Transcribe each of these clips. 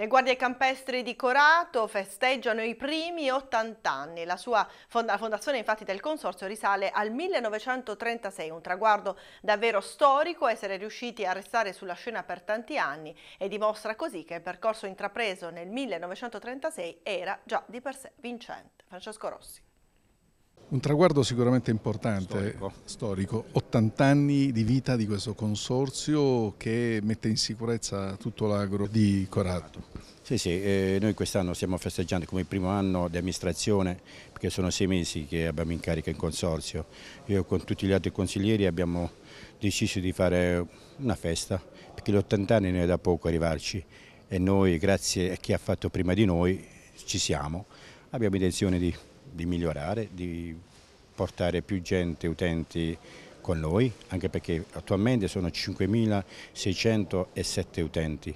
Le guardie campestri di Corato festeggiano i primi 80 anni. La sua fonda fondazione infatti del consorzio risale al 1936, un traguardo davvero storico, essere riusciti a restare sulla scena per tanti anni e dimostra così che il percorso intrapreso nel 1936 era già di per sé vincente. Francesco Rossi. Un traguardo sicuramente importante, storico. storico. 80 anni di vita di questo consorzio che mette in sicurezza tutto l'agro di Corato. Sì, sì, eh, noi quest'anno stiamo festeggiando come primo anno di amministrazione perché sono sei mesi che abbiamo in carica il consorzio. Io con tutti gli altri consiglieri abbiamo deciso di fare una festa perché gli 80 anni ne è da poco arrivarci e noi grazie a chi ha fatto prima di noi ci siamo, abbiamo intenzione di di migliorare, di portare più gente, utenti con noi, anche perché attualmente sono 5.607 utenti,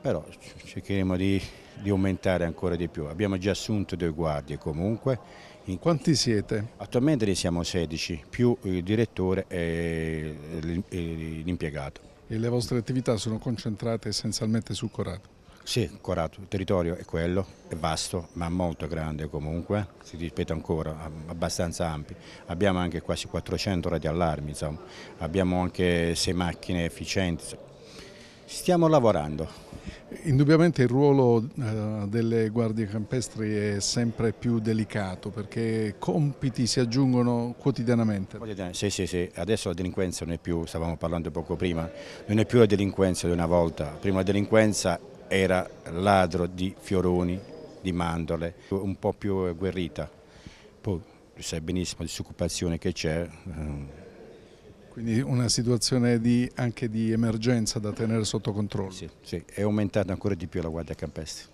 però cercheremo di, di, aumentare ancora di più. Abbiamo già assunto due guardie comunque. In Quanti siete? Attualmente ne siamo 16, più il direttore e l'impiegato. E le vostre attività sono concentrate essenzialmente su Corato? Sì, Corato, il territorio è quello, è vasto ma molto grande comunque, si ripete ancora, abbastanza ampio. Abbiamo anche quasi 400 radiallarmi, insomma. abbiamo anche 6 macchine efficienti. Stiamo lavorando. Indubbiamente il ruolo eh, delle guardie campestri è sempre più delicato perché compiti si aggiungono quotidianamente. Sì, sì, sì, adesso la delinquenza non è più, stavamo parlando poco prima, non è più la delinquenza di una volta, prima la delinquenza era ladro di fioroni, di mandorle, un po' più agguerrita. Poi sai benissimo la disoccupazione che c'è. Eh. Quindi una situazione di, anche di emergenza da tenere sotto controllo. Sì, sì, è aumentata ancora di più la Guardia Campestre.